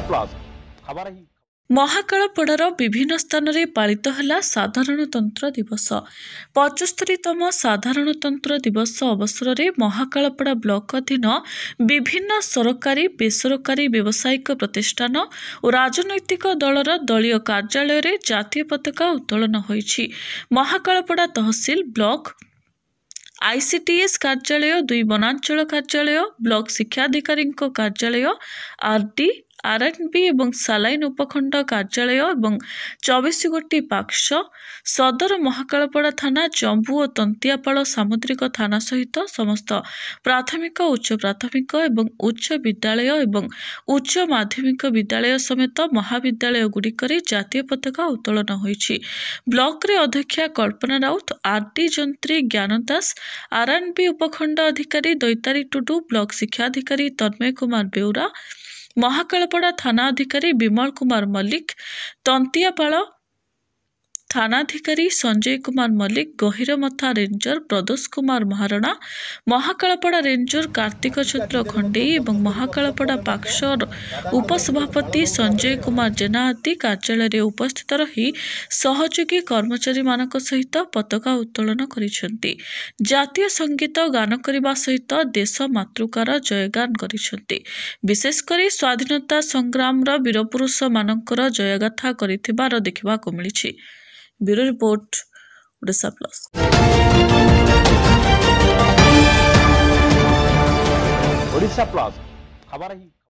Odisha plus ମହାକାଳପଡ଼ାର ବିଭିନ୍ନ ସ୍ଥାନରେ ପାଳିତ ହେଲା ସାଧାରଣତନ୍ତ୍ର ଦିବସ ପଞ୍ଚସ୍ତରୀତମ ସାଧାରଣତନ୍ତ୍ର ଦିବସ ଅବସରରେ ମହାକାଳପଡ଼ା ବ୍ଲକ ଅଧୀନ ବିଭିନ୍ନ ସରକାରୀ ବେସରକାରୀ ବ୍ୟବସାୟିକ ପ୍ରତିଷ୍ଠାନ ଓ ରାଜନୈତିକ ଦଳର ଦଳୀୟ କାର୍ଯ୍ୟାଳୟରେ ଜାତୀୟ ପତାକା ଉତ୍ତୋଳନ ହୋଇଛି ମହାକାଳପଡ଼ା ତହସିଲ ବ୍ଲକ ଆଇସିଟିଏସ୍ କାର୍ଯ୍ୟାଳୟ ଦୁଇ ବନାଞ୍ଚଳ କାର୍ଯ୍ୟାଳୟ ବ୍ଲକ୍ ଶିକ୍ଷାଧିକାରୀଙ୍କ କାର୍ଯ୍ୟାଳୟ ଆର୍ଡି ଆର୍ ଏଣ୍ଡ ବି ଏବଂ ସାଲାଇନ୍ ଉପଖଣ୍ଡ କାର୍ଯ୍ୟାଳୟ ଏବଂ ଚବିଶ ଗୋଟି ପାକ୍ସ ସଦର ମହାକାଳପଡ଼ା ଥାନା ଜମ୍ବୁ ଓ ତନ୍ତିଆପାଳ ସାମୁଦ୍ରିକ ଥାନା ସହିତ ସମସ୍ତ ପ୍ରାଥମିକ ଉଚ୍ଚ ପ୍ରାଥମିକ ଏବଂ ଉଚ୍ଚ ବିଦ୍ୟାଳୟ ଏବଂ ଉଚ୍ଚ ମାଧ୍ୟମିକ ବିଦ୍ୟାଳୟ ସମେତ ମହାବିଦ୍ୟାଳୟଗୁଡ଼ିକରେ ଜାତୀୟ ପତାକା ଉତ୍ତୋଳନ ହୋଇଛି ବ୍ଲକରେ ଅଧ୍ୟକ୍ଷା କଳ୍ପନା ରାଉତ ଆର୍ ଡି ଯନ୍ତ୍ରୀ ଜ୍ଞାନ ଦାସ ଆର୍ ଏଣ୍ଡ ବି ଉପଖଣ୍ଡ ଅଧିକାରୀ ଦୈତାରୀ ଟୁଡୁ ବ୍ଲକ ଶିକ୍ଷାଧିକାରୀ ତନ୍ମୟ କୁମାର ବେଉରା ମହାକାଳପଡ଼ା ଥାନା ଅଧିକାରୀ ବିମଳ କୁମାର ମଲ୍ଲିକ ତନ୍ତିଆପାଳ ଥାନାଧିକାରୀ ସଞ୍ଜୟ କୁମାର ମଲ୍ଲିକ ଗହିରମଥା ରେଞ୍ଜର ପ୍ରଦୋଷ କୁମାର ମହାରଣା ମହାକାଳପଡ଼ା ରେଞ୍ଜର କାର୍ତ୍ତିକ ଛତ୍ର ଖଣ୍ଡେଇ ଏବଂ ମହାକାଳପଡ଼ା ପାକ୍ସର ଉପସଭାପତି ସଞ୍ଜୟ କୁମାର ଜେନା ଆଦି କାର୍ଯ୍ୟାଳୟରେ ଉପସ୍ଥିତ ରହି ସହଯୋଗୀ କର୍ମଚାରୀମାନଙ୍କ ସହିତ ପତାକା ଉତ୍ତୋଳନ କରିଛନ୍ତି ଜାତୀୟ ସଙ୍ଗୀତ ଗାନ କରିବା ସହିତ ଦେଶ ମାତୃକାର ଜୟଗାନ କରିଛନ୍ତି ବିଶେଷ କରି ସ୍ୱାଧୀନତା ସଂଗ୍ରାମର ବୀରପୁରୁଷମାନଙ୍କର ଜୟଗାଥା କରିଥିବାର ଦେଖିବାକୁ ମିଳିଛି bureau report Orissa plus Odisha plus खबर ही